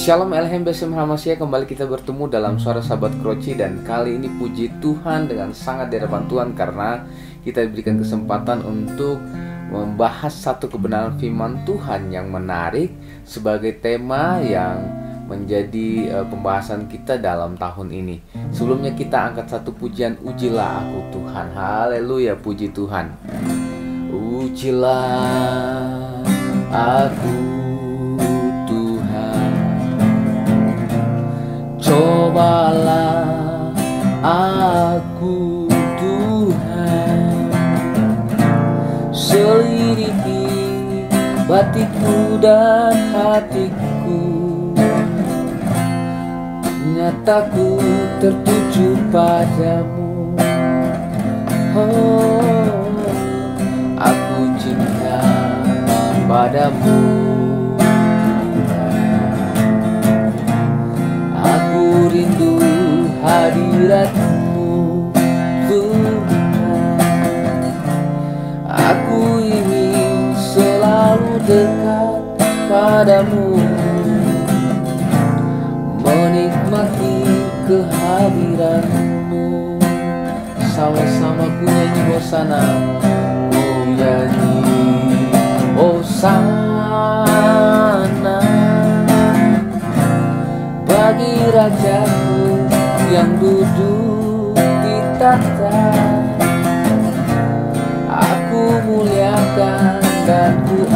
Shalom Elhem Besim Hamasya kembali kita bertemu dalam suara sahabat kroci dan kali ini puji Tuhan dengan sangat di hadapan Tuhan karena kita diberikan kesempatan untuk membahas satu kebenaran firman Tuhan yang menarik sebagai tema yang menjadi eh, pembahasan kita dalam tahun ini. Sebelumnya kita angkat satu pujian ujilah aku Tuhan. Haleluya puji Tuhan. Ujilah aku Cobalah aku Tuhan Selidiki batikku dan hatiku Nyataku tertuju padamu Oh, aku cinta padamu rindu hadiratmu Tuhan Aku ingin selalu dekat padamu Menikmati kehadiranmu Sama-sama ku nyanyi bosana Oh nyanyi Oh rajaku yang duduk di tahta Aku muliakan dan ku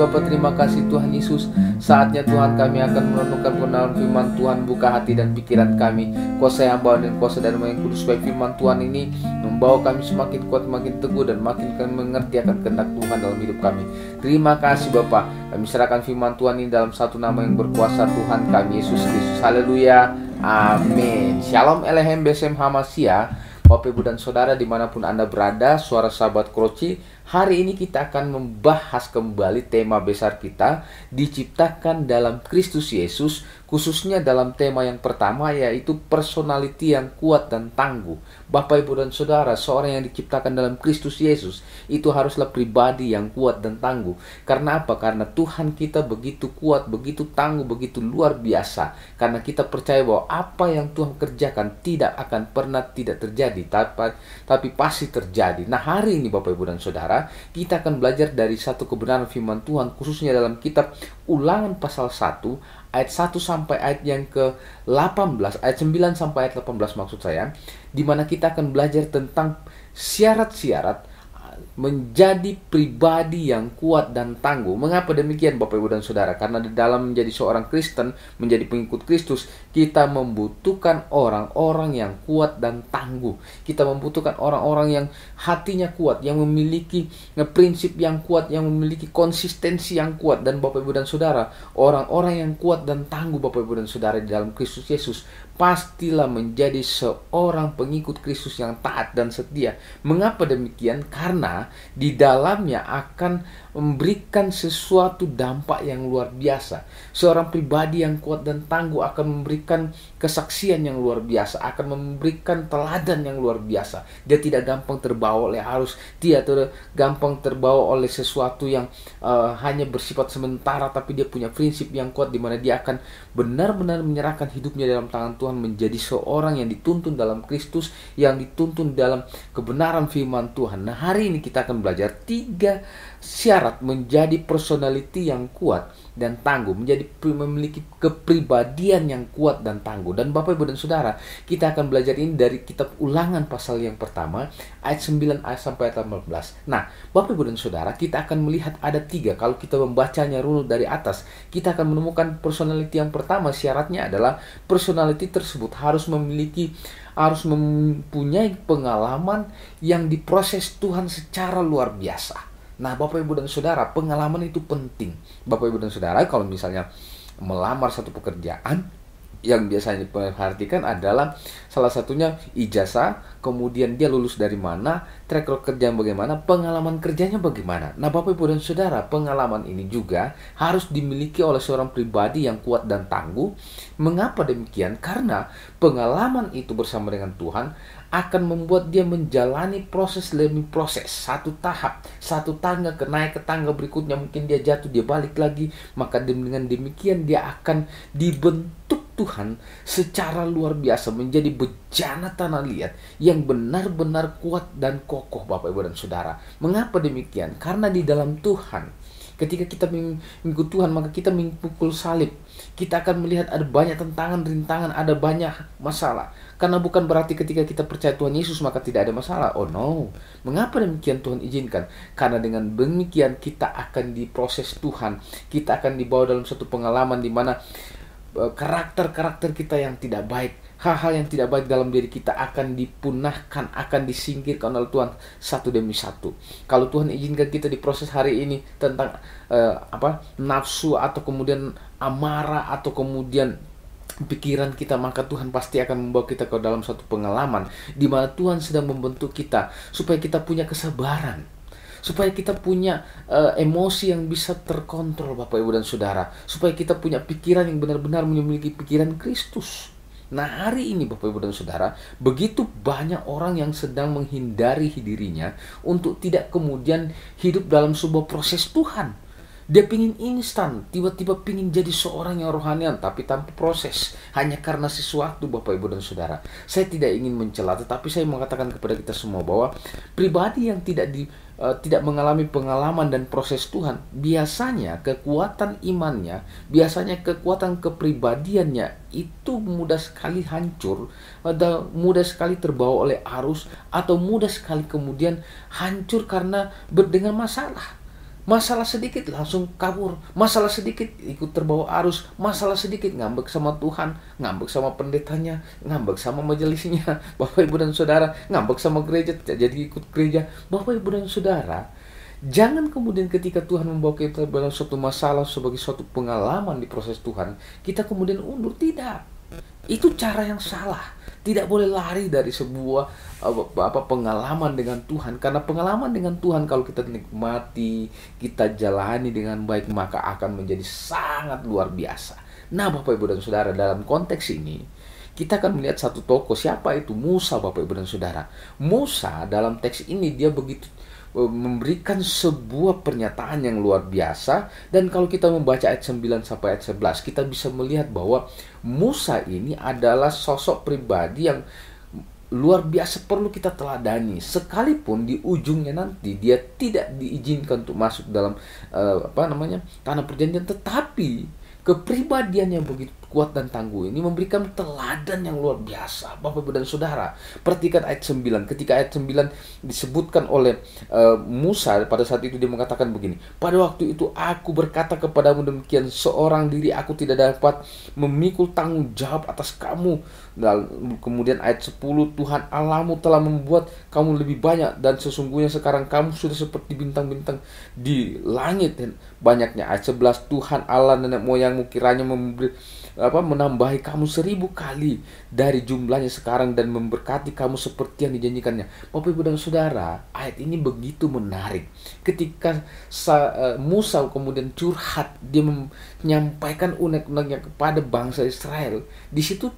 Bapa terima kasih Tuhan Yesus Saatnya Tuhan kami akan merenungkan kebenaran firman Tuhan Buka hati dan pikiran kami Kuasa yang bawa dan kuasa dan yang kudus Baik firman Tuhan ini membawa kami semakin kuat, makin teguh Dan makin kami mengerti akan kehendak Tuhan dalam hidup kami Terima kasih Bapak Kami serahkan firman Tuhan ini dalam satu nama yang berkuasa Tuhan kami Yesus Kristus Haleluya Amin Shalom Elehem Besem Hamasia Bapak Ibu dan Saudara dimanapun Anda berada Suara sahabat Kroci Hari ini kita akan membahas kembali tema besar kita diciptakan dalam Kristus Yesus khususnya dalam tema yang pertama yaitu personality yang kuat dan tangguh. Bapak, Ibu, dan Saudara, seorang yang diciptakan dalam Kristus Yesus itu haruslah pribadi yang kuat dan tangguh. Karena apa? Karena Tuhan kita begitu kuat, begitu tangguh, begitu luar biasa. Karena kita percaya bahwa apa yang Tuhan kerjakan tidak akan pernah tidak terjadi, tapi, tapi pasti terjadi. Nah, hari ini Bapak, Ibu, dan Saudara, kita akan belajar dari satu kebenaran firman Tuhan khususnya dalam kitab Ulangan pasal 1 ayat 1 sampai ayat yang ke-18, ayat 9 sampai ayat 18 maksud saya, di mana kita akan belajar tentang syarat-syarat menjadi pribadi yang kuat dan tangguh. Mengapa demikian Bapak Ibu dan Saudara? Karena di dalam menjadi seorang Kristen, menjadi pengikut Kristus, kita membutuhkan orang-orang yang kuat dan tangguh. Kita membutuhkan orang-orang yang hatinya kuat, yang memiliki prinsip yang kuat, yang memiliki konsistensi yang kuat. Dan Bapak Ibu dan Saudara, orang-orang yang kuat dan tangguh Bapak Ibu dan Saudara di dalam Kristus Yesus pastilah menjadi seorang pengikut Kristus yang taat dan setia. Mengapa demikian? Karena di dalamnya akan memberikan sesuatu dampak yang luar biasa. Seorang pribadi yang kuat dan tangguh akan memberikan kesaksian yang luar biasa, akan memberikan teladan yang luar biasa. Dia tidak gampang terbawa oleh arus, dia tidak gampang terbawa oleh sesuatu yang uh, hanya bersifat sementara, tapi dia punya prinsip yang kuat di mana dia akan benar-benar menyerahkan hidupnya dalam tangan Tuhan Tuhan menjadi seorang yang dituntun dalam Kristus, yang dituntun dalam kebenaran firman Tuhan. Nah, hari ini kita akan belajar tiga syarat menjadi personality yang kuat dan tangguh, menjadi memiliki kepribadian yang kuat dan tangguh. Dan Bapak Ibu dan Saudara, kita akan belajar ini dari kitab Ulangan pasal yang pertama ayat 9 ayat sampai ayat 18. Nah, Bapak Ibu dan Saudara, kita akan melihat ada tiga kalau kita membacanya runut dari atas. Kita akan menemukan personality yang pertama syaratnya adalah personality tersebut harus memiliki harus mempunyai pengalaman yang diproses Tuhan secara luar biasa Nah, Bapak Ibu dan Saudara, pengalaman itu penting. Bapak Ibu dan Saudara, kalau misalnya melamar satu pekerjaan, yang biasanya diperhatikan adalah salah satunya ijazah, kemudian dia lulus dari mana, track record kerja bagaimana, pengalaman kerjanya bagaimana. Nah, Bapak Ibu dan Saudara, pengalaman ini juga harus dimiliki oleh seorang pribadi yang kuat dan tangguh. Mengapa demikian? Karena pengalaman itu bersama dengan Tuhan akan membuat dia menjalani proses demi proses satu tahap satu tangga ke naik ke tangga berikutnya mungkin dia jatuh dia balik lagi maka dengan demikian dia akan dibentuk Tuhan secara luar biasa menjadi bejana tanah liat yang benar-benar kuat dan kokoh Bapak Ibu dan Saudara. Mengapa demikian? Karena di dalam Tuhan Ketika kita mengikut Tuhan, maka kita mengikut salib. Kita akan melihat ada banyak tentangan, rintangan, ada banyak masalah. Karena bukan berarti ketika kita percaya Tuhan Yesus, maka tidak ada masalah. Oh no. Mengapa demikian Tuhan izinkan? Karena dengan demikian kita akan diproses Tuhan. Kita akan dibawa dalam satu pengalaman di mana Eh, karakter-karakter kita yang tidak baik, hal-hal yang tidak baik dalam diri kita akan dipunahkan, akan disingkirkan oleh Tuhan satu demi satu. Kalau Tuhan izinkan kita diproses hari ini tentang eh, apa nafsu atau kemudian amarah atau kemudian pikiran kita maka Tuhan pasti akan membawa kita ke dalam satu pengalaman di mana Tuhan sedang membentuk kita supaya kita punya kesabaran supaya kita punya uh, emosi yang bisa terkontrol Bapak Ibu dan Saudara, supaya kita punya pikiran yang benar-benar memiliki pikiran Kristus. Nah, hari ini Bapak Ibu dan Saudara, begitu banyak orang yang sedang menghindari dirinya untuk tidak kemudian hidup dalam sebuah proses Tuhan. Dia pingin instan, tiba-tiba pingin jadi seorang yang rohanian tapi tanpa proses. Hanya karena sesuatu Bapak Ibu dan Saudara. Saya tidak ingin mencela tetapi saya mengatakan kepada kita semua bahwa pribadi yang tidak di Eh, tidak mengalami pengalaman dan proses Tuhan, biasanya kekuatan imannya, biasanya kekuatan kepribadiannya itu mudah sekali hancur, atau mudah sekali terbawa oleh arus, atau mudah sekali kemudian hancur karena berdengar masalah masalah sedikit langsung kabur masalah sedikit ikut terbawa arus masalah sedikit ngambek sama Tuhan ngambek sama pendetanya ngambek sama majelisnya bapak ibu dan saudara ngambek sama gereja jadi ikut gereja bapak ibu dan saudara Jangan kemudian ketika Tuhan membawa kita dalam suatu masalah sebagai suatu pengalaman di proses Tuhan, kita kemudian undur. Tidak. Itu cara yang salah. Tidak boleh lari dari sebuah apa pengalaman dengan Tuhan karena pengalaman dengan Tuhan kalau kita nikmati kita jalani dengan baik maka akan menjadi sangat luar biasa nah Bapak Ibu dan Saudara dalam konteks ini kita akan melihat satu toko siapa itu Musa Bapak Ibu dan Saudara Musa dalam teks ini dia begitu e, memberikan sebuah pernyataan yang luar biasa dan kalau kita membaca ayat 9 sampai ayat 11 kita bisa melihat bahwa Musa ini adalah sosok pribadi yang luar biasa perlu kita teladani sekalipun di ujungnya nanti dia tidak diizinkan untuk masuk dalam uh, apa namanya tanah perjanjian tetapi kepribadiannya yang begitu kuat dan tangguh ini memberikan teladan yang luar biasa Bapak Ibu dan Saudara perhatikan ayat 9 ketika ayat 9 disebutkan oleh uh, Musa pada saat itu dia mengatakan begini pada waktu itu aku berkata kepadamu demikian seorang diri aku tidak dapat memikul tanggung jawab atas kamu Lalu, kemudian ayat 10 Tuhan Allahmu telah membuat kamu lebih banyak dan sesungguhnya sekarang kamu sudah seperti bintang-bintang di langit dan banyaknya ayat 11 Tuhan Allah nenek moyangmu kiranya memberi apa menambahi kamu seribu kali dari jumlahnya sekarang dan memberkati kamu seperti yang dijanjikannya. Bapak Ibu dan Saudara, ayat ini begitu menarik. Ketika e, Musa kemudian curhat, dia menyampaikan unek-uneknya kepada bangsa Israel. Di situ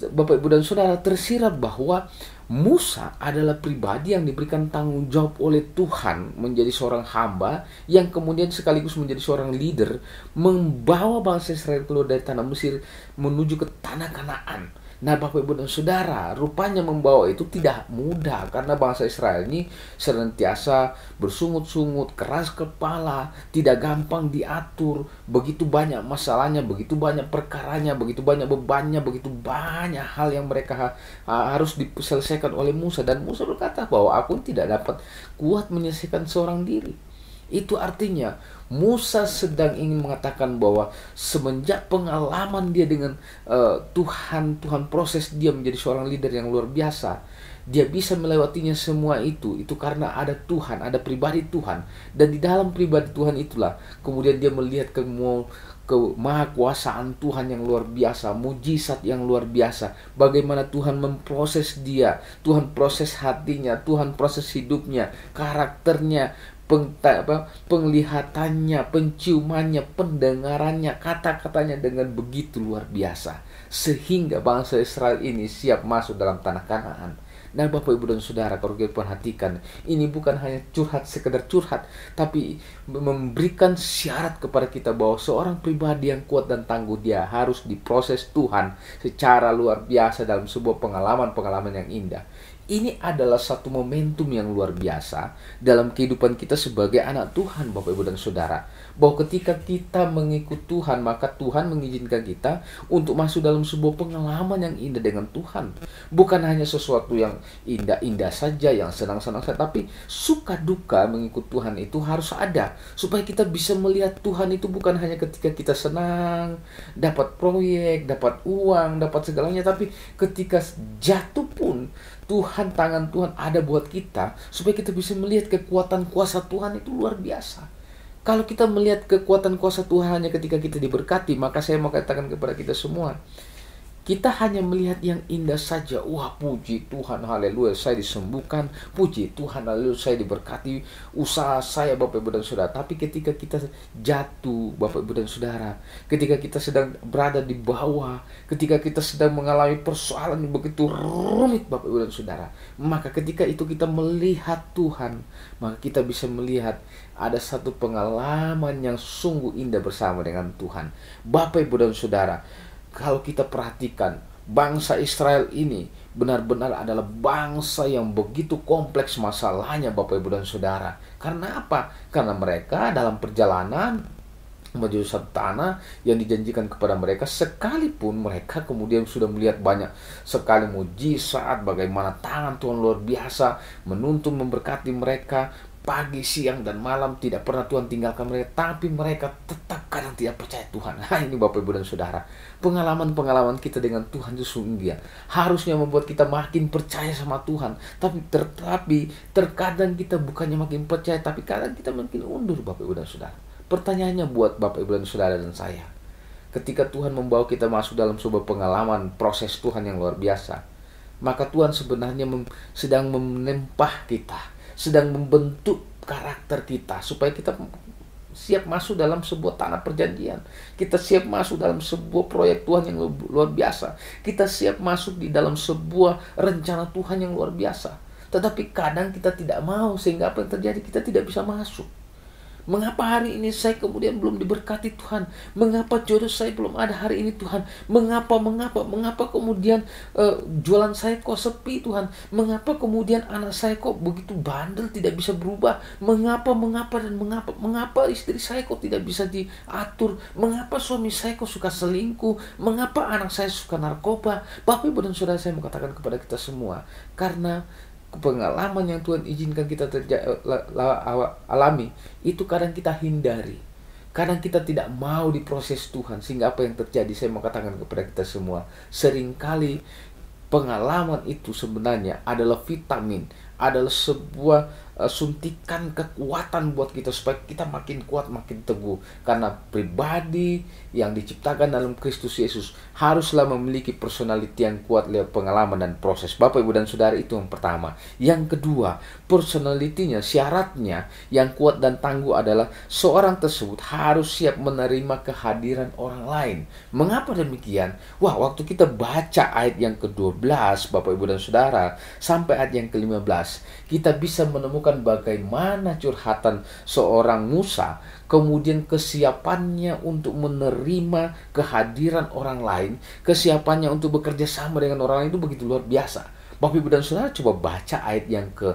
Bapak Ibu dan Saudara tersirat bahwa Musa adalah pribadi yang diberikan tanggung jawab oleh Tuhan menjadi seorang hamba yang kemudian sekaligus menjadi seorang leader membawa bangsa Israel keluar dari tanah Mesir menuju ke tanah Kanaan Nah, Bapak Ibu dan Saudara, rupanya membawa itu tidak mudah karena bangsa Israel ini senantiasa bersungut-sungut, keras kepala, tidak gampang diatur, begitu banyak masalahnya, begitu banyak perkaranya, begitu banyak bebannya, begitu banyak hal yang mereka harus diselesaikan oleh Musa dan Musa berkata bahwa aku tidak dapat kuat menyelesaikan seorang diri. Itu artinya Musa sedang ingin mengatakan bahwa semenjak pengalaman dia dengan uh, Tuhan, Tuhan proses dia menjadi seorang leader yang luar biasa. Dia bisa melewatinya semua itu, itu karena ada Tuhan, ada pribadi Tuhan. Dan di dalam pribadi Tuhan itulah kemudian dia melihat ke kemahakuasaan Tuhan yang luar biasa, mujizat yang luar biasa, bagaimana Tuhan memproses dia, Tuhan proses hatinya, Tuhan proses hidupnya, karakternya, peng, apa, penglihatannya, penciumannya, pendengarannya, kata-katanya dengan begitu luar biasa. Sehingga bangsa Israel ini siap masuk dalam tanah kanaan. Nah Bapak Ibu dan Saudara kalau kita perhatikan Ini bukan hanya curhat sekedar curhat Tapi memberikan syarat kepada kita bahwa Seorang pribadi yang kuat dan tangguh dia harus diproses Tuhan Secara luar biasa dalam sebuah pengalaman-pengalaman yang indah ini adalah satu momentum yang luar biasa dalam kehidupan kita sebagai anak Tuhan, Bapak Ibu dan Saudara. Bahwa ketika kita mengikut Tuhan, maka Tuhan mengizinkan kita untuk masuk dalam sebuah pengalaman yang indah dengan Tuhan. Bukan hanya sesuatu yang indah-indah saja, yang senang-senang saja, tapi suka duka mengikut Tuhan itu harus ada. Supaya kita bisa melihat Tuhan itu bukan hanya ketika kita senang, dapat proyek, dapat uang, dapat segalanya, tapi ketika jatuh pun Tuhan, tangan Tuhan ada buat kita supaya kita bisa melihat kekuatan kuasa Tuhan itu luar biasa. Kalau kita melihat kekuatan kuasa Tuhan hanya ketika kita diberkati, maka saya mau katakan kepada kita semua, kita hanya melihat yang indah saja. Wah, puji Tuhan, haleluya, saya disembuhkan. Puji Tuhan, haleluya, saya diberkati. Usaha saya, Bapak, Ibu, dan Saudara. Tapi ketika kita jatuh, Bapak, Ibu, dan Saudara. Ketika kita sedang berada di bawah. Ketika kita sedang mengalami persoalan yang begitu rumit, Bapak, Ibu, dan Saudara. Maka ketika itu kita melihat Tuhan. Maka kita bisa melihat ada satu pengalaman yang sungguh indah bersama dengan Tuhan. Bapak, Ibu, dan Saudara kalau kita perhatikan bangsa Israel ini benar-benar adalah bangsa yang begitu kompleks masalahnya Bapak Ibu dan Saudara. Karena apa? Karena mereka dalam perjalanan menuju satu tanah yang dijanjikan kepada mereka sekalipun mereka kemudian sudah melihat banyak sekali mujizat bagaimana tangan Tuhan luar biasa menuntun memberkati mereka pagi, siang, dan malam tidak pernah Tuhan tinggalkan mereka, tapi mereka tetap kadang tidak percaya Tuhan. Nah, ini Bapak Ibu dan Saudara, pengalaman-pengalaman kita dengan Tuhan itu sungguh harusnya membuat kita makin percaya sama Tuhan. Tapi tetapi terkadang kita bukannya makin percaya, tapi kadang kita makin undur Bapak Ibu dan Saudara. Pertanyaannya buat Bapak Ibu dan Saudara dan saya, ketika Tuhan membawa kita masuk dalam sebuah pengalaman proses Tuhan yang luar biasa, maka Tuhan sebenarnya sedang menempah kita sedang membentuk karakter kita supaya kita siap masuk dalam sebuah tanah perjanjian. Kita siap masuk dalam sebuah proyek Tuhan yang luar biasa. Kita siap masuk di dalam sebuah rencana Tuhan yang luar biasa. Tetapi kadang kita tidak mau sehingga apa yang terjadi kita tidak bisa masuk. Mengapa hari ini saya kemudian belum diberkati Tuhan? Mengapa jodoh saya belum ada hari ini Tuhan? Mengapa, mengapa, mengapa kemudian uh, jualan saya kok sepi Tuhan? Mengapa kemudian anak saya kok begitu bandel tidak bisa berubah? Mengapa, mengapa, dan mengapa? Mengapa istri saya kok tidak bisa diatur? Mengapa suami saya kok suka selingkuh? Mengapa anak saya suka narkoba? Bapak, ibu, dan saudara saya mau katakan kepada kita semua. Karena pengalaman yang Tuhan izinkan kita terja- alami itu kadang kita hindari. Kadang kita tidak mau diproses Tuhan sehingga apa yang terjadi saya mau katakan kepada kita semua, seringkali pengalaman itu sebenarnya adalah vitamin, adalah sebuah Eh, suntikan kekuatan buat kita supaya kita makin kuat, makin teguh. Karena pribadi yang diciptakan dalam Kristus Yesus haruslah memiliki personality yang kuat lewat pengalaman dan proses. Bapak, Ibu, dan Saudara itu yang pertama. Yang kedua, personalitinya, syaratnya yang kuat dan tangguh adalah seorang tersebut harus siap menerima kehadiran orang lain. Mengapa demikian? Wah, waktu kita baca ayat yang ke-12, Bapak, Ibu, dan Saudara, sampai ayat yang ke-15, kita bisa menemukan menemukan bagaimana curhatan seorang Musa, kemudian kesiapannya untuk menerima kehadiran orang lain, kesiapannya untuk bekerja sama dengan orang lain itu begitu luar biasa. Bapak Ibu dan Saudara coba baca ayat yang ke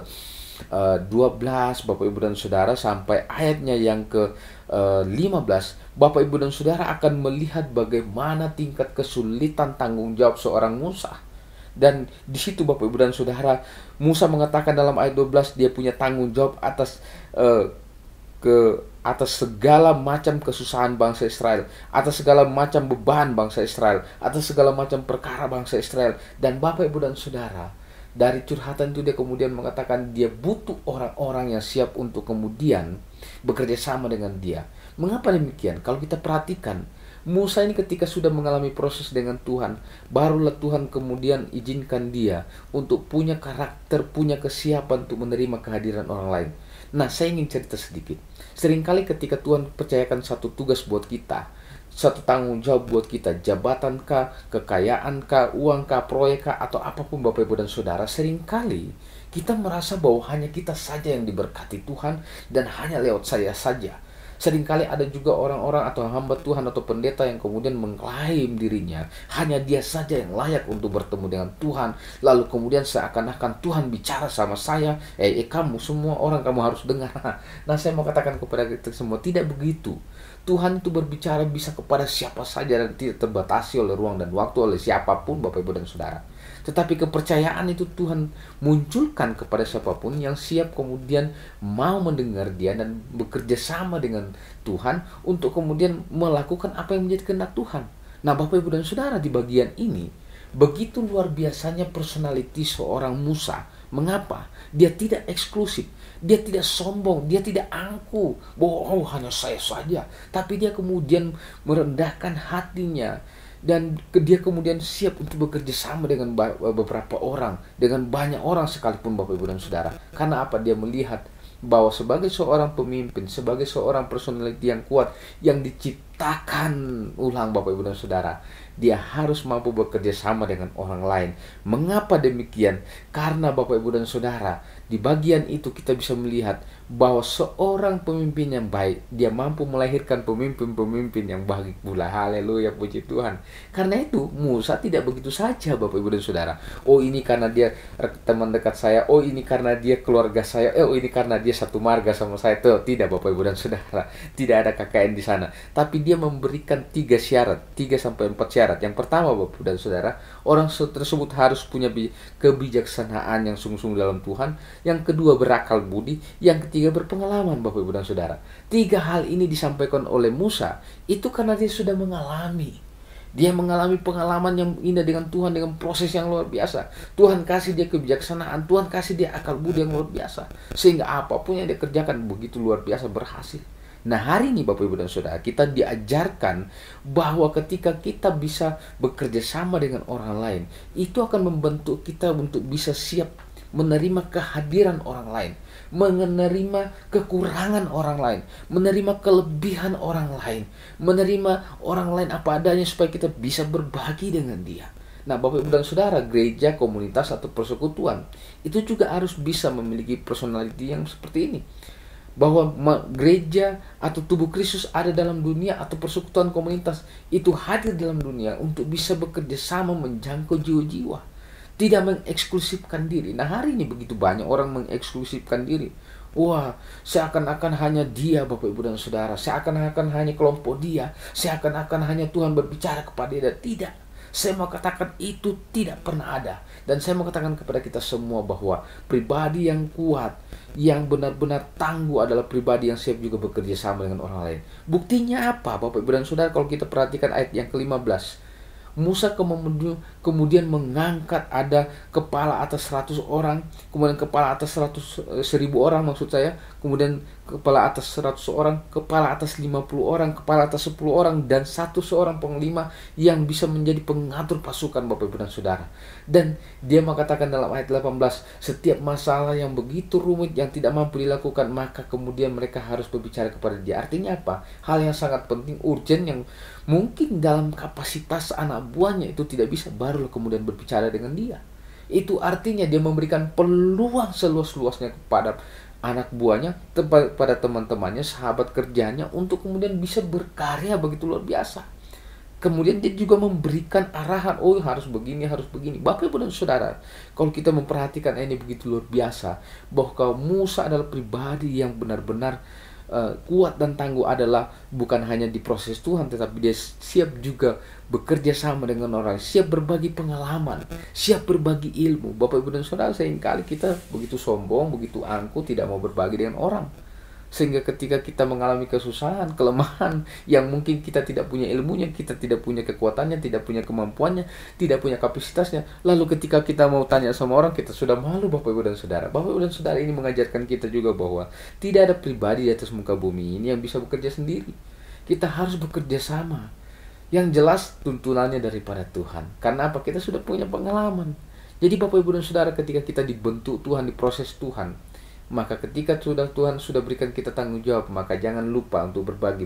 12 eh, Bapak Ibu dan Saudara sampai ayatnya yang ke 15 eh, Bapak Ibu dan Saudara akan melihat bagaimana tingkat kesulitan tanggung jawab seorang Musa dan di situ Bapak Ibu dan Saudara, Musa mengatakan dalam ayat 12 dia punya tanggung jawab atas uh, ke atas segala macam kesusahan bangsa Israel, atas segala macam beban bangsa Israel, atas segala macam perkara bangsa Israel. Dan Bapak Ibu dan Saudara, dari curhatan itu dia kemudian mengatakan dia butuh orang-orang yang siap untuk kemudian bekerja sama dengan dia. Mengapa demikian? Kalau kita perhatikan, Musa ini ketika sudah mengalami proses dengan Tuhan, barulah Tuhan kemudian izinkan dia untuk punya karakter, punya kesiapan untuk menerima kehadiran orang lain. Nah, saya ingin cerita sedikit. Seringkali ketika Tuhan percayakan satu tugas buat kita, satu tanggung jawab buat kita, jabatan kah, kekayaan kah, uang kah, proyek kah, atau apapun Bapak Ibu dan Saudara, seringkali kita merasa bahwa hanya kita saja yang diberkati Tuhan dan hanya lewat saya saja Seringkali ada juga orang-orang atau hamba Tuhan atau pendeta yang kemudian mengklaim dirinya. Hanya dia saja yang layak untuk bertemu dengan Tuhan. Lalu kemudian seakan-akan Tuhan bicara sama saya. Eh, eh kamu semua orang kamu harus dengar. Nah saya mau katakan kepada kita semua tidak begitu. Tuhan itu berbicara bisa kepada siapa saja dan tidak terbatasi oleh ruang dan waktu oleh siapapun Bapak Ibu dan Saudara. Tetapi kepercayaan itu Tuhan munculkan kepada siapapun yang siap kemudian mau mendengar dia dan bekerja sama dengan Tuhan untuk kemudian melakukan apa yang menjadi kehendak Tuhan. Nah Bapak Ibu dan Saudara di bagian ini begitu luar biasanya personality seorang Musa. Mengapa? Dia tidak eksklusif, dia tidak sombong, dia tidak angku bahwa oh hanya saya saja. Tapi dia kemudian merendahkan hatinya, dan dia kemudian siap untuk bekerja sama dengan beberapa orang, dengan banyak orang sekalipun Bapak Ibu dan Saudara. Karena apa? Dia melihat bahwa sebagai seorang pemimpin, sebagai seorang personality yang kuat yang diciptakan ulang Bapak Ibu dan Saudara, dia harus mampu bekerja sama dengan orang lain. Mengapa demikian? Karena Bapak Ibu dan Saudara, di bagian itu kita bisa melihat bahwa seorang pemimpin yang baik dia mampu melahirkan pemimpin-pemimpin yang baik pula haleluya puji Tuhan karena itu Musa tidak begitu saja Bapak Ibu dan Saudara oh ini karena dia teman dekat saya oh ini karena dia keluarga saya eh, oh ini karena dia satu marga sama saya Tuh, tidak Bapak Ibu dan Saudara tidak ada KKN di sana tapi dia memberikan tiga syarat tiga sampai empat syarat yang pertama Bapak Ibu dan Saudara orang tersebut harus punya kebijaksanaan yang sungguh-sungguh dalam Tuhan yang kedua berakal budi yang ketiga tiga berpengalaman Bapak Ibu dan Saudara. Tiga hal ini disampaikan oleh Musa itu karena dia sudah mengalami. Dia mengalami pengalaman yang indah dengan Tuhan dengan proses yang luar biasa. Tuhan kasih dia kebijaksanaan, Tuhan kasih dia akal budi yang luar biasa. Sehingga apapun yang dia kerjakan begitu luar biasa berhasil. Nah hari ini Bapak Ibu dan Saudara kita diajarkan bahwa ketika kita bisa bekerja sama dengan orang lain itu akan membentuk kita untuk bisa siap menerima kehadiran orang lain menerima kekurangan orang lain, menerima kelebihan orang lain, menerima orang lain apa adanya supaya kita bisa berbagi dengan dia. Nah, Bapak Ibu dan Saudara, gereja, komunitas atau persekutuan itu juga harus bisa memiliki personality yang seperti ini. Bahwa gereja atau tubuh Kristus ada dalam dunia atau persekutuan komunitas itu hadir dalam dunia untuk bisa bekerja sama menjangkau jiwa-jiwa tidak mengeksklusifkan diri. Nah hari ini begitu banyak orang mengeksklusifkan diri. Wah, seakan-akan hanya dia Bapak Ibu dan Saudara, seakan-akan hanya kelompok dia, seakan-akan hanya Tuhan berbicara kepada dia. Tidak, saya mau katakan itu tidak pernah ada. Dan saya mau katakan kepada kita semua bahwa pribadi yang kuat, yang benar-benar tangguh adalah pribadi yang siap juga bekerja sama dengan orang lain. Buktinya apa Bapak Ibu dan Saudara kalau kita perhatikan ayat yang ke-15. Musa kemudian mengangkat ada kepala atas 100 orang, kemudian kepala atas 100 1000 eh, orang maksud saya, kemudian kepala atas 100 orang, kepala atas 50 orang, kepala atas 10 orang dan satu seorang penglima yang bisa menjadi pengatur pasukan Bapak Ibu dan Saudara. Dan dia mengatakan dalam ayat 18, setiap masalah yang begitu rumit yang tidak mampu dilakukan, maka kemudian mereka harus berbicara kepada dia. Artinya apa? Hal yang sangat penting, urgent yang mungkin dalam kapasitas anak buahnya itu tidak bisa baru kemudian berbicara dengan dia itu artinya dia memberikan peluang seluas-luasnya kepada anak buahnya kepada teman-temannya sahabat kerjanya untuk kemudian bisa berkarya begitu luar biasa kemudian dia juga memberikan arahan oh harus begini harus begini bapak ibu dan saudara kalau kita memperhatikan eh, ini begitu luar biasa bahwa Musa adalah pribadi yang benar-benar uh, kuat dan tangguh adalah bukan hanya di proses Tuhan tetapi dia siap juga bekerja sama dengan orang, siap berbagi pengalaman, siap berbagi ilmu. Bapak Ibu dan Saudara, seringkali kita begitu sombong, begitu angkuh tidak mau berbagi dengan orang sehingga ketika kita mengalami kesusahan, kelemahan yang mungkin kita tidak punya ilmunya, kita tidak punya kekuatannya, tidak punya kemampuannya, tidak punya kapasitasnya, lalu ketika kita mau tanya sama orang, kita sudah malu Bapak Ibu dan Saudara. Bapak Ibu dan Saudara ini mengajarkan kita juga bahwa tidak ada pribadi di atas muka bumi ini yang bisa bekerja sendiri. Kita harus bekerja sama. Yang jelas tuntunannya daripada Tuhan. Karena apa? Kita sudah punya pengalaman. Jadi Bapak Ibu dan Saudara ketika kita dibentuk Tuhan, diproses Tuhan, maka ketika sudah Tuhan sudah berikan kita tanggung jawab, maka jangan lupa untuk berbagi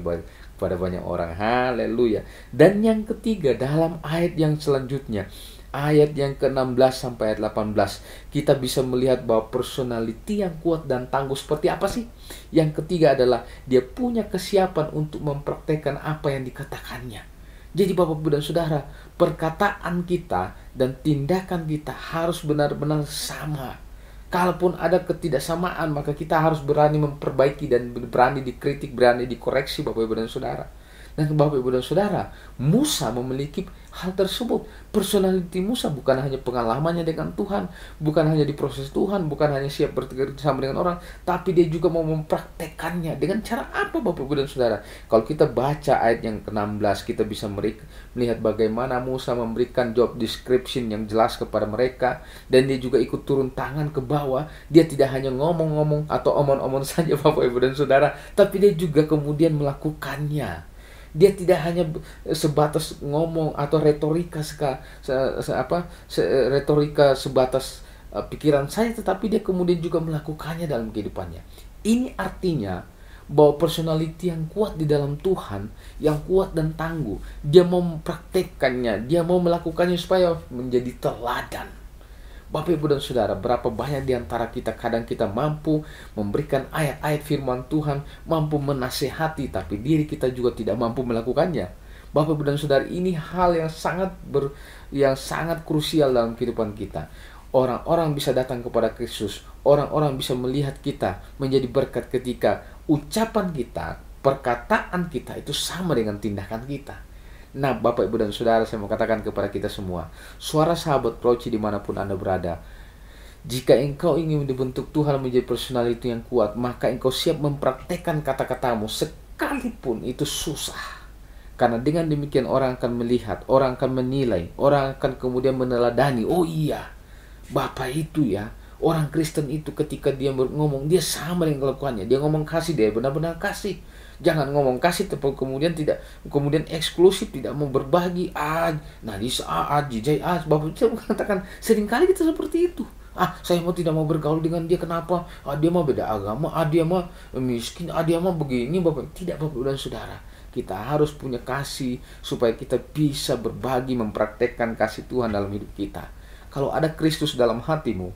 kepada banyak orang. Haleluya. Dan yang ketiga dalam ayat yang selanjutnya, ayat yang ke-16 sampai ayat 18, kita bisa melihat bahwa personality yang kuat dan tangguh seperti apa sih? Yang ketiga adalah dia punya kesiapan untuk mempraktekkan apa yang dikatakannya. Jadi Bapak Ibu dan Saudara, perkataan kita dan tindakan kita harus benar-benar sama kalaupun ada ketidaksamaan maka kita harus berani memperbaiki dan berani dikritik berani dikoreksi bapak ibu dan saudara dan bapak ibu dan saudara Musa memiliki hal tersebut. Personality Musa bukan hanya pengalamannya dengan Tuhan, bukan hanya di proses Tuhan, bukan hanya siap bekerja sama dengan orang, tapi dia juga mau mempraktekannya dengan cara apa Bapak Ibu dan Saudara? Kalau kita baca ayat yang ke-16, kita bisa melihat bagaimana Musa memberikan job description yang jelas kepada mereka dan dia juga ikut turun tangan ke bawah. Dia tidak hanya ngomong-ngomong atau omong-omong saja Bapak Ibu dan Saudara, tapi dia juga kemudian melakukannya dia tidak hanya sebatas ngomong atau retorika seka, se, se, apa se, retorika sebatas uh, pikiran saya tetapi dia kemudian juga melakukannya dalam kehidupannya ini artinya bahwa personality yang kuat di dalam Tuhan yang kuat dan tangguh dia mau mempraktekkannya dia mau melakukannya supaya menjadi teladan Bapak Ibu dan Saudara, berapa banyak di antara kita kadang kita mampu memberikan ayat-ayat firman Tuhan, mampu menasehati, tapi diri kita juga tidak mampu melakukannya. Bapak Ibu dan Saudara, ini hal yang sangat ber, yang sangat krusial dalam kehidupan kita. Orang-orang bisa datang kepada Kristus, orang-orang bisa melihat kita menjadi berkat ketika ucapan kita, perkataan kita itu sama dengan tindakan kita. Nah, Bapak, Ibu, dan Saudara, saya mau katakan kepada kita semua, suara sahabat proci dimanapun Anda berada, jika engkau ingin dibentuk Tuhan menjadi personal itu yang kuat, maka engkau siap mempraktekkan kata-katamu sekalipun itu susah. Karena dengan demikian orang akan melihat, orang akan menilai, orang akan kemudian meneladani. Oh iya, Bapak itu ya, orang Kristen itu ketika dia ngomong, dia sama dengan kelakuannya. Dia ngomong kasih, dia benar-benar kasih jangan ngomong kasih tapi kemudian tidak kemudian eksklusif tidak mau berbagi ah nah di saat ah, jijai ah bapak saya mengatakan seringkali kita seperti itu ah saya mau tidak mau bergaul dengan dia kenapa ah dia mau beda agama ah dia mau miskin ah dia mau begini bapak tidak bapak dan saudara kita harus punya kasih supaya kita bisa berbagi mempraktekkan kasih Tuhan dalam hidup kita kalau ada Kristus dalam hatimu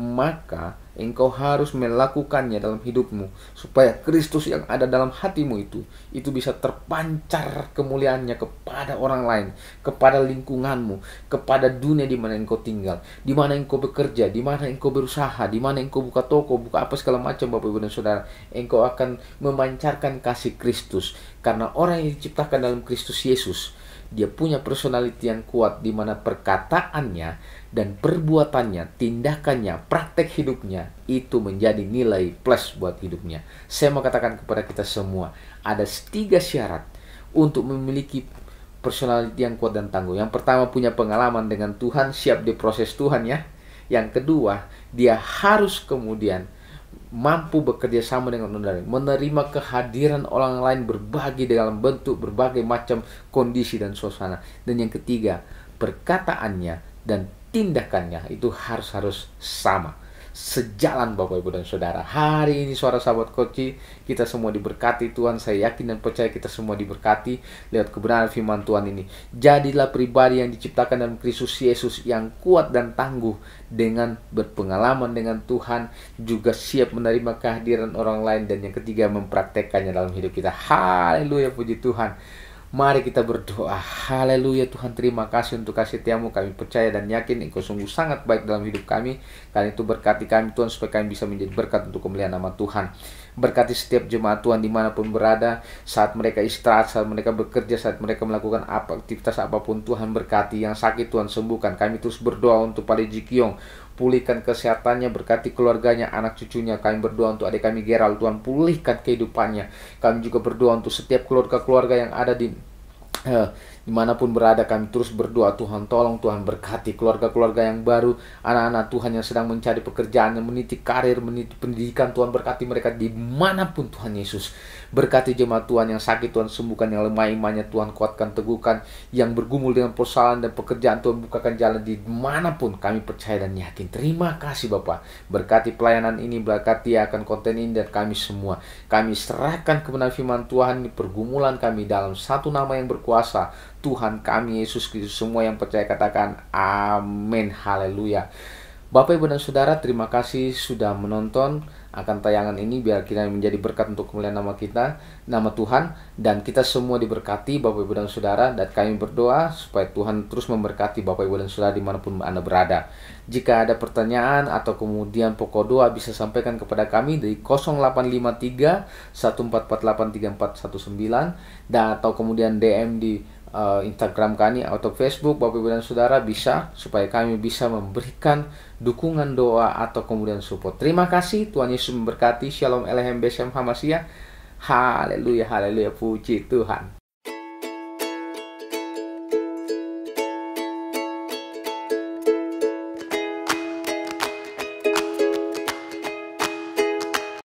maka Engkau harus melakukannya dalam hidupmu supaya Kristus yang ada dalam hatimu itu itu bisa terpancar kemuliaannya kepada orang lain, kepada lingkunganmu, kepada dunia di mana engkau tinggal, di mana engkau bekerja, di mana engkau berusaha, di mana engkau buka toko, buka apa segala macam Bapak Ibu dan Saudara. Engkau akan memancarkan kasih Kristus karena orang yang diciptakan dalam Kristus Yesus dia punya personality yang kuat di mana perkataannya dan perbuatannya, tindakannya, praktek hidupnya itu menjadi nilai plus buat hidupnya. Saya mau katakan kepada kita semua, ada tiga syarat untuk memiliki personality yang kuat dan tangguh. Yang pertama punya pengalaman dengan Tuhan, siap diproses Tuhan ya. Yang kedua, dia harus kemudian mampu bekerja sama dengan orang lain, menerima kehadiran orang lain berbagi dalam bentuk berbagai macam kondisi dan suasana. Dan yang ketiga, perkataannya dan tindakannya itu harus harus sama sejalan Bapak Ibu dan Saudara. Hari ini suara sahabat koci, kita semua diberkati Tuhan. Saya yakin dan percaya kita semua diberkati lewat kebenaran firman Tuhan ini. Jadilah pribadi yang diciptakan dalam Kristus Yesus yang kuat dan tangguh dengan berpengalaman dengan Tuhan, juga siap menerima kehadiran orang lain dan yang ketiga mempraktekannya dalam hidup kita. Haleluya puji Tuhan. Mari kita berdoa. Haleluya Tuhan terima kasih untuk kasih tiamu. Kami percaya dan yakin Engkau sungguh sangat baik dalam hidup kami. Karena itu berkati kami Tuhan supaya kami bisa menjadi berkat untuk kemuliaan nama Tuhan. Berkati setiap jemaat Tuhan dimanapun berada. Saat mereka istirahat, saat mereka bekerja, saat mereka melakukan aktivitas apapun Tuhan berkati. Yang sakit Tuhan sembuhkan. Kami terus berdoa untuk Pak Jikyong pulihkan kesehatannya, berkati keluarganya, anak cucunya. Kami berdoa untuk adik kami Gerald, Tuhan pulihkan kehidupannya. Kami juga berdoa untuk setiap keluarga-keluarga yang ada di eh, Dimanapun berada kami terus berdoa Tuhan tolong Tuhan berkati keluarga-keluarga yang baru Anak-anak Tuhan yang sedang mencari pekerjaan Yang meniti karir, meniti pendidikan Tuhan berkati mereka dimanapun Tuhan Yesus Berkati jemaat Tuhan yang sakit Tuhan sembuhkan Yang lemah imannya Tuhan kuatkan, teguhkan Yang bergumul dengan persoalan dan pekerjaan Tuhan bukakan jalan dimanapun Kami percaya dan yakin Terima kasih Bapak Berkati pelayanan ini, berkati akan konten ini dan kami semua Kami serahkan kebenaran firman Tuhan Pergumulan kami dalam satu nama yang berkuasa Tuhan kami Yesus Kristus semua yang percaya katakan amin haleluya Bapak Ibu dan Saudara terima kasih sudah menonton akan tayangan ini biar kita menjadi berkat untuk kemuliaan nama kita nama Tuhan dan kita semua diberkati Bapak Ibu dan Saudara dan kami berdoa supaya Tuhan terus memberkati Bapak Ibu dan Saudara dimanapun Anda berada jika ada pertanyaan atau kemudian pokok doa bisa sampaikan kepada kami di 0853 14483419 dan atau kemudian DM di uh, Instagram kami atau Facebook Bapak Ibu dan Saudara bisa supaya kami bisa memberikan dukungan doa atau kemudian support. Terima kasih Tuhan Yesus memberkati. Shalom Elohim Besem Hamasia. Haleluya, haleluya, puji Tuhan.